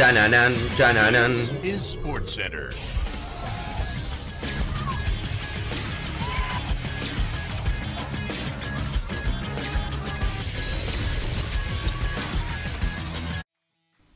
Chananan, chananan.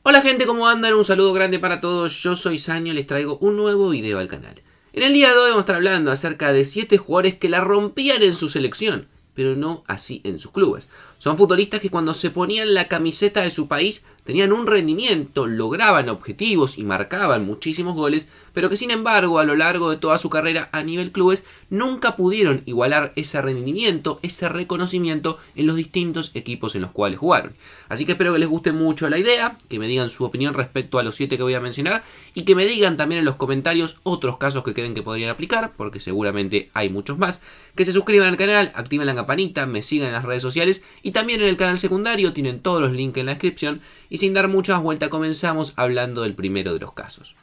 Hola gente, ¿cómo andan? Un saludo grande para todos. Yo soy Sanyo y les traigo un nuevo video al canal. En el día de hoy vamos a estar hablando acerca de 7 jugadores que la rompían en su selección, pero no así en sus clubes. Son futbolistas que cuando se ponían la camiseta de su país tenían un rendimiento, lograban objetivos y marcaban muchísimos goles, pero que sin embargo a lo largo de toda su carrera a nivel clubes nunca pudieron igualar ese rendimiento, ese reconocimiento en los distintos equipos en los cuales jugaron. Así que espero que les guste mucho la idea, que me digan su opinión respecto a los 7 que voy a mencionar y que me digan también en los comentarios otros casos que creen que podrían aplicar, porque seguramente hay muchos más. Que se suscriban al canal, activen la campanita, me sigan en las redes sociales y también en el canal secundario tienen todos los links en la descripción y sin dar muchas vueltas comenzamos hablando del primero de los casos.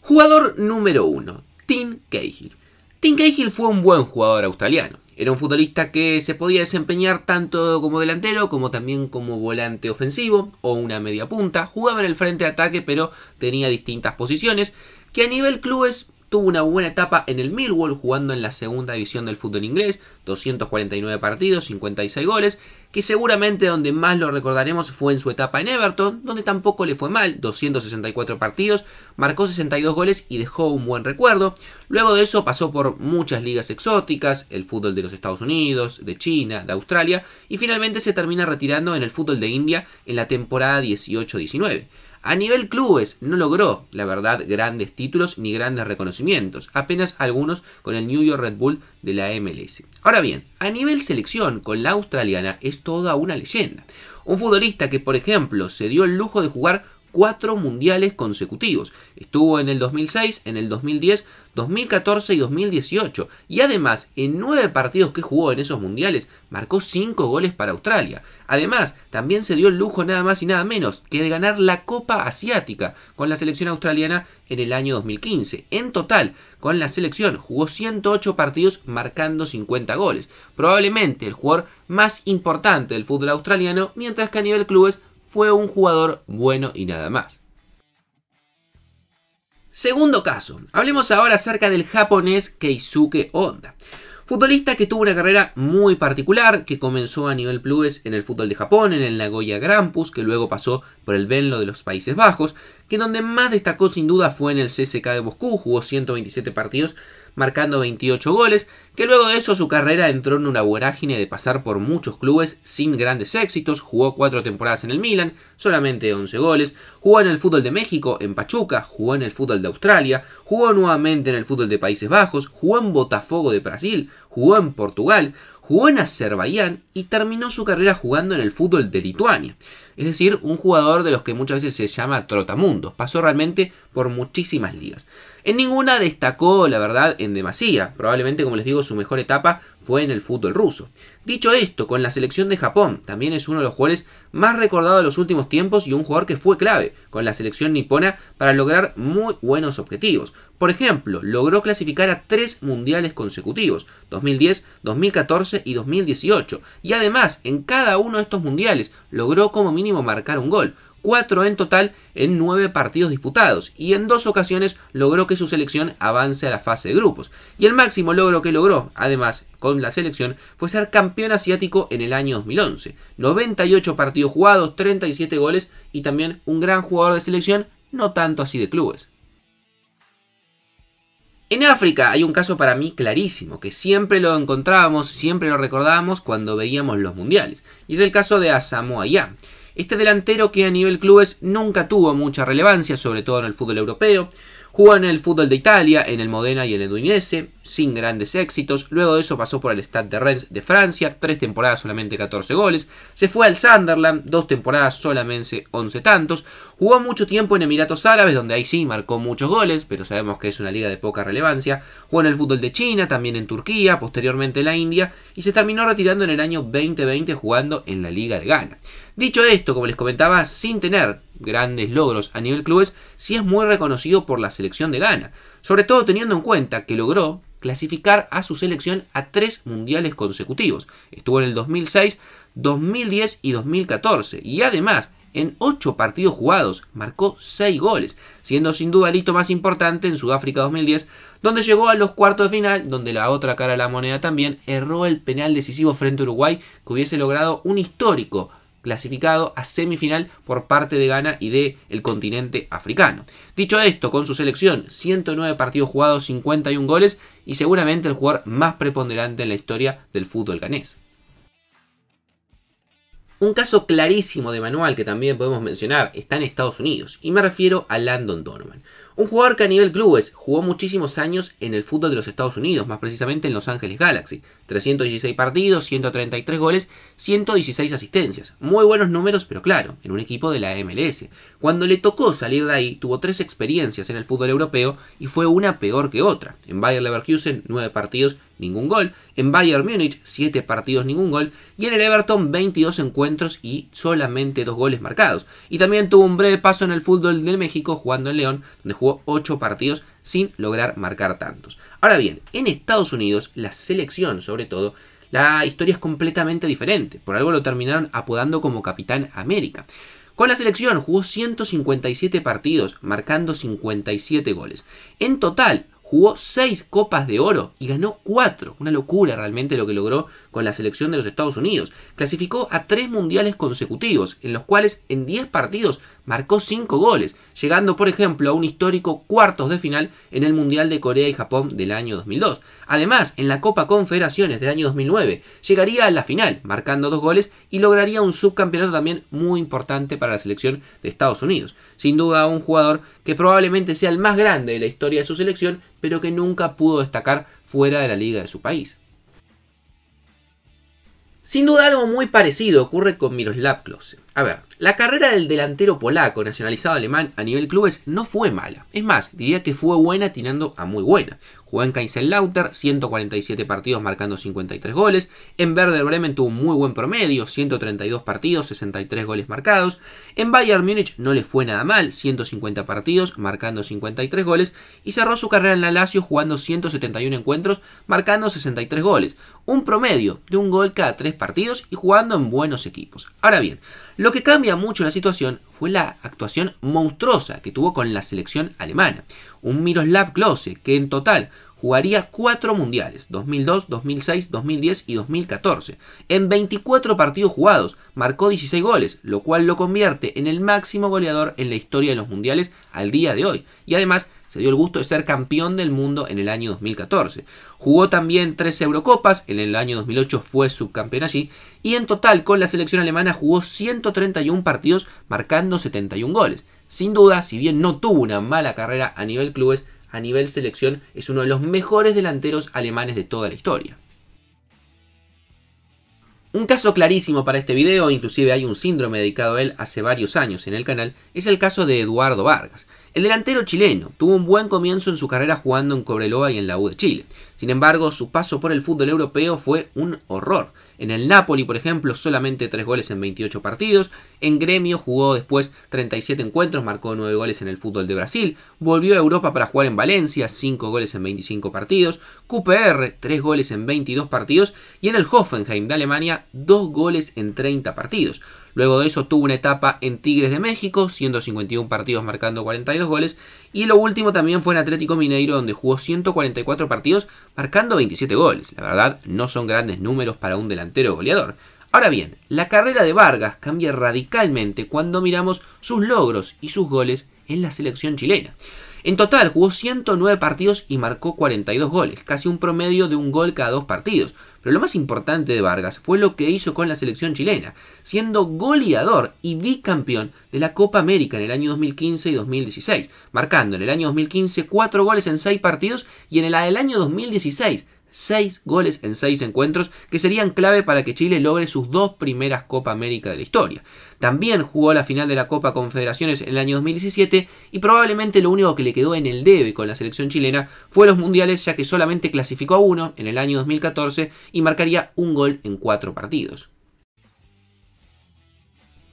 Jugador número 1, Tim Cahill. Tim Cahill fue un buen jugador australiano. Era un futbolista que se podía desempeñar tanto como delantero como también como volante ofensivo o una media punta. Jugaba en el frente de ataque pero tenía distintas posiciones que a nivel clubes Tuvo una buena etapa en el Millwall jugando en la segunda división del fútbol inglés, 249 partidos, 56 goles, que seguramente donde más lo recordaremos fue en su etapa en Everton, donde tampoco le fue mal, 264 partidos, marcó 62 goles y dejó un buen recuerdo. Luego de eso pasó por muchas ligas exóticas, el fútbol de los Estados Unidos, de China, de Australia, y finalmente se termina retirando en el fútbol de India en la temporada 18-19. A nivel clubes, no logró, la verdad, grandes títulos ni grandes reconocimientos, apenas algunos con el New York Red Bull de la MLS. Ahora bien, a nivel selección, con la australiana es toda una leyenda. Un futbolista que, por ejemplo, se dio el lujo de jugar cuatro mundiales consecutivos. Estuvo en el 2006, en el 2010, 2014 y 2018. Y además, en nueve partidos que jugó en esos mundiales, marcó cinco goles para Australia. Además, también se dio el lujo nada más y nada menos que de ganar la Copa Asiática con la selección australiana en el año 2015. En total, con la selección jugó 108 partidos marcando 50 goles. Probablemente el jugador más importante del fútbol australiano, mientras que a nivel clubes fue un jugador bueno y nada más. Segundo caso, hablemos ahora acerca del japonés Keisuke Honda. Futbolista que tuvo una carrera muy particular, que comenzó a nivel clubes en el fútbol de Japón, en el Nagoya Grampus, que luego pasó por el Venlo de los Países Bajos, que donde más destacó sin duda fue en el CSK de Moscú, jugó 127 partidos marcando 28 goles, que luego de eso su carrera entró en una vorágine de pasar por muchos clubes sin grandes éxitos, jugó 4 temporadas en el Milan, solamente 11 goles, jugó en el fútbol de México, en Pachuca, jugó en el fútbol de Australia, jugó nuevamente en el fútbol de Países Bajos, jugó en Botafogo de Brasil, jugó en Portugal, jugó en Azerbaiyán y terminó su carrera jugando en el fútbol de Lituania. Es decir, un jugador de los que muchas veces se llama trotamundos. Pasó realmente por muchísimas ligas. En ninguna destacó, la verdad, en demasía. Probablemente, como les digo, su mejor etapa fue en el fútbol ruso. Dicho esto, con la selección de Japón, también es uno de los jugadores más recordados de los últimos tiempos y un jugador que fue clave con la selección nipona para lograr muy buenos objetivos. Por ejemplo, logró clasificar a tres mundiales consecutivos, 2010, 2014 y 2018, y además en cada uno de estos mundiales logró como mínimo marcar un gol, 4 en total en 9 partidos disputados y en dos ocasiones logró que su selección avance a la fase de grupos. Y el máximo logro que logró, además, con la selección fue ser campeón asiático en el año 2011. 98 partidos jugados, 37 goles y también un gran jugador de selección, no tanto así de clubes. En África hay un caso para mí clarísimo, que siempre lo encontrábamos, siempre lo recordábamos cuando veíamos los mundiales, y es el caso de Asamoah yam este delantero que a nivel clubes nunca tuvo mucha relevancia, sobre todo en el fútbol europeo. Jugó en el fútbol de Italia, en el Modena y en el Udinese, sin grandes éxitos. Luego de eso pasó por el Stade de Rennes de Francia, tres temporadas solamente 14 goles. Se fue al Sunderland, dos temporadas solamente 11 tantos. Jugó mucho tiempo en Emiratos Árabes, donde ahí sí marcó muchos goles, pero sabemos que es una liga de poca relevancia. Jugó en el fútbol de China, también en Turquía, posteriormente en la India, y se terminó retirando en el año 2020 jugando en la Liga de Ghana. Dicho esto, como les comentaba, sin tener grandes logros a nivel clubes, sí es muy reconocido por la selección de Ghana, sobre todo teniendo en cuenta que logró clasificar a su selección a tres mundiales consecutivos. Estuvo en el 2006, 2010 y 2014, y además en ocho partidos jugados marcó 6 goles, siendo sin duda el hito más importante en Sudáfrica 2010, donde llegó a los cuartos de final, donde la otra cara de la moneda también erró el penal decisivo frente a Uruguay, que hubiese logrado un histórico clasificado a semifinal por parte de Ghana y del el continente africano. Dicho esto, con su selección, 109 partidos jugados, 51 goles y seguramente el jugador más preponderante en la historia del fútbol ganés. Un caso clarísimo de manual que también podemos mencionar está en Estados Unidos, y me refiero a Landon Donovan, un jugador que a nivel clubes jugó muchísimos años en el fútbol de los Estados Unidos, más precisamente en Los Ángeles Galaxy. 316 partidos, 133 goles, 116 asistencias. Muy buenos números, pero claro, en un equipo de la MLS. Cuando le tocó salir de ahí, tuvo tres experiencias en el fútbol europeo y fue una peor que otra. En bayern Leverkusen, 9 partidos, ningún gol. En Bayern Múnich, 7 partidos, ningún gol. Y en el Everton, 22 encuentros y solamente 2 goles marcados. Y también tuvo un breve paso en el fútbol de México jugando en León, donde jugó 8 partidos sin lograr marcar tantos. Ahora bien, en Estados Unidos, la selección sobre todo, la historia es completamente diferente. Por algo lo terminaron apodando como Capitán América. Con la selección jugó 157 partidos, marcando 57 goles. En total, jugó 6 copas de oro y ganó 4. Una locura realmente lo que logró con la selección de los Estados Unidos. Clasificó a 3 mundiales consecutivos, en los cuales en 10 partidos marcó 5 goles, llegando por ejemplo a un histórico cuartos de final en el Mundial de Corea y Japón del año 2002. Además, en la Copa Confederaciones del año 2009 llegaría a la final, marcando 2 goles y lograría un subcampeonato también muy importante para la selección de Estados Unidos. Sin duda un jugador que probablemente sea el más grande de la historia de su selección pero que nunca pudo destacar fuera de la liga de su país. Sin duda algo muy parecido ocurre con Miroslav Klose. A ver, la carrera del delantero polaco nacionalizado alemán a nivel clubes no fue mala. Es más, diría que fue buena tirando a muy buena. Jugó en Kaiserslautern, 147 partidos marcando 53 goles. En Werder Bremen tuvo un muy buen promedio, 132 partidos, 63 goles marcados. En Bayern Múnich no le fue nada mal, 150 partidos marcando 53 goles. Y cerró su carrera en la Lazio jugando 171 encuentros marcando 63 goles. Un promedio de un gol cada 3 partidos y jugando en buenos equipos. Ahora bien, lo que cambia mucho la situación fue la actuación monstruosa que tuvo con la selección alemana. Un Miroslav Klose que en total jugaría 4 mundiales, 2002, 2006, 2010 y 2014. En 24 partidos jugados, marcó 16 goles, lo cual lo convierte en el máximo goleador en la historia de los mundiales al día de hoy. Y además se dio el gusto de ser campeón del mundo en el año 2014. Jugó también tres Eurocopas, en el año 2008 fue subcampeón allí, y en total con la selección alemana jugó 131 partidos marcando 71 goles. Sin duda, si bien no tuvo una mala carrera a nivel clubes, a nivel selección es uno de los mejores delanteros alemanes de toda la historia. Un caso clarísimo para este video, inclusive hay un síndrome dedicado a él hace varios años en el canal, es el caso de Eduardo Vargas. El delantero chileno tuvo un buen comienzo en su carrera jugando en Cobreloa y en la U de Chile. Sin embargo, su paso por el fútbol europeo fue un horror. En el Napoli, por ejemplo, solamente 3 goles en 28 partidos. En Gremio jugó después 37 encuentros, marcó 9 goles en el fútbol de Brasil. Volvió a Europa para jugar en Valencia, 5 goles en 25 partidos. QPR, 3 goles en 22 partidos. Y en el Hoffenheim de Alemania, 2 goles en 30 partidos. Luego de eso tuvo una etapa en Tigres de México, 151 partidos marcando 42 goles. Y lo último también fue en Atlético Mineiro, donde jugó 144 partidos marcando 27 goles. La verdad, no son grandes números para un delantero goleador. Ahora bien, la carrera de Vargas cambia radicalmente cuando miramos sus logros y sus goles en la selección chilena. En total jugó 109 partidos y marcó 42 goles, casi un promedio de un gol cada dos partidos. Pero lo más importante de Vargas fue lo que hizo con la selección chilena, siendo goleador y bicampeón de la Copa América en el año 2015 y 2016, marcando en el año 2015 4 goles en 6 partidos y en el año 2016 6 goles en 6 encuentros que serían clave para que Chile logre sus dos primeras Copa América de la historia. También jugó la final de la Copa Confederaciones en el año 2017 y probablemente lo único que le quedó en el debe con la selección chilena fue los mundiales ya que solamente clasificó a uno en el año 2014 y marcaría un gol en cuatro partidos.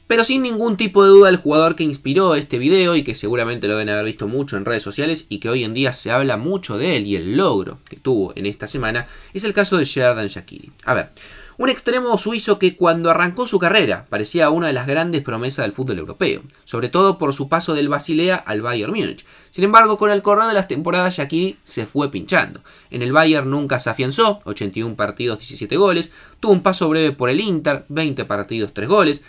Pero sin ningún tipo de duda el jugador que inspiró este video y que seguramente lo deben haber visto mucho en redes sociales y que hoy en día se habla mucho de él y el logro que tuvo en esta semana es el caso de Sheridan Shaqiri. A ver, un extremo suizo que cuando arrancó su carrera parecía una de las grandes promesas del fútbol europeo, sobre todo por su paso del Basilea al Bayern Múnich. Sin embargo, con el correr de las temporadas Shaqiri se fue pinchando. En el Bayern nunca se afianzó, 81 partidos, 17 goles, tuvo un paso breve por el Inter, 20 partidos, 3 goles,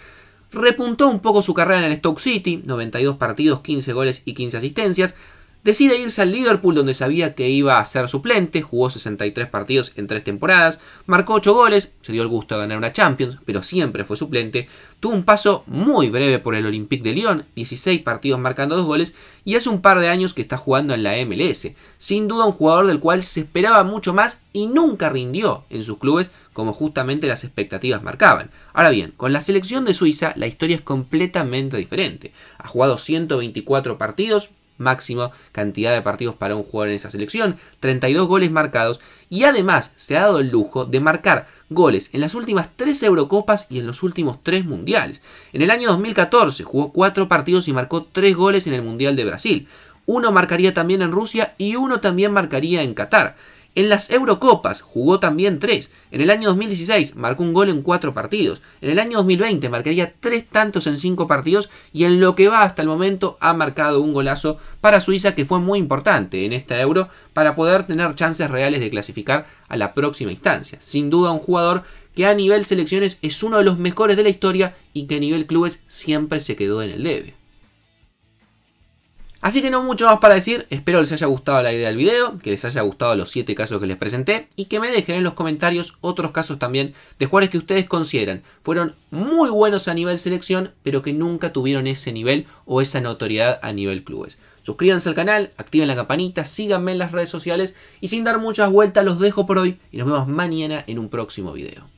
Repuntó un poco su carrera en el Stoke City, 92 partidos, 15 goles y 15 asistencias. Decide irse al Liverpool donde sabía que iba a ser suplente, jugó 63 partidos en 3 temporadas, marcó 8 goles, se dio el gusto de ganar una Champions, pero siempre fue suplente, tuvo un paso muy breve por el Olympique de Lyon, 16 partidos marcando 2 goles, y hace un par de años que está jugando en la MLS. Sin duda un jugador del cual se esperaba mucho más y nunca rindió en sus clubes como justamente las expectativas marcaban. Ahora bien, con la selección de Suiza la historia es completamente diferente. Ha jugado 124 partidos, máxima cantidad de partidos para un jugador en esa selección, 32 goles marcados y además se ha dado el lujo de marcar goles en las últimas 3 Eurocopas y en los últimos 3 Mundiales. En el año 2014 jugó 4 partidos y marcó 3 goles en el Mundial de Brasil. Uno marcaría también en Rusia y uno también marcaría en Qatar. En las Eurocopas jugó también tres. En el año 2016 marcó un gol en cuatro partidos. En el año 2020 marcaría tres tantos en cinco partidos y en lo que va hasta el momento ha marcado un golazo para Suiza que fue muy importante en esta Euro para poder tener chances reales de clasificar a la próxima instancia. Sin duda un jugador que a nivel selecciones es uno de los mejores de la historia y que a nivel clubes siempre se quedó en el debe. Así que no mucho más para decir, espero les haya gustado la idea del video, que les haya gustado los 7 casos que les presenté y que me dejen en los comentarios otros casos también de jugadores que ustedes consideran fueron muy buenos a nivel selección, pero que nunca tuvieron ese nivel o esa notoriedad a nivel clubes. Suscríbanse al canal, activen la campanita, síganme en las redes sociales y sin dar muchas vueltas los dejo por hoy y nos vemos mañana en un próximo video.